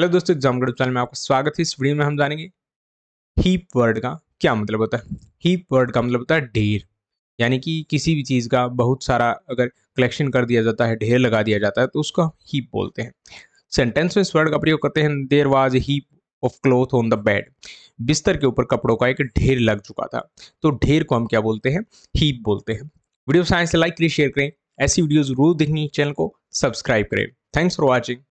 hello दोस्तों exam channel में आपका स्वागत है इस वीडियो में हम जानेंगे हीप वर्ड का क्या मतलब होता है हीप वर्ड का मतलब होता है ढेर यानी कि किसी भी चीज़ का बहुत सारा अगर कलेक्शन कर दिया जाता है ढेर लगा दिया जाता है तो उसका हीप बोलते हैं सेंटेंस में इस वर्ड का प्रयोग करते हैं there was heap of cloth on the bed बिस्तर के ऊपर कपड़ों का एक ढेर लग चुका था तो ढेर को हम क्या बोलते हैं हीप बोलते हैं वीडियो साइंस से तो लाइक करें शेयर करें ऐसी वीडियो जरूर देखनी चैनल को सब्सक्राइब करें थैंक्स फॉर वॉचिंग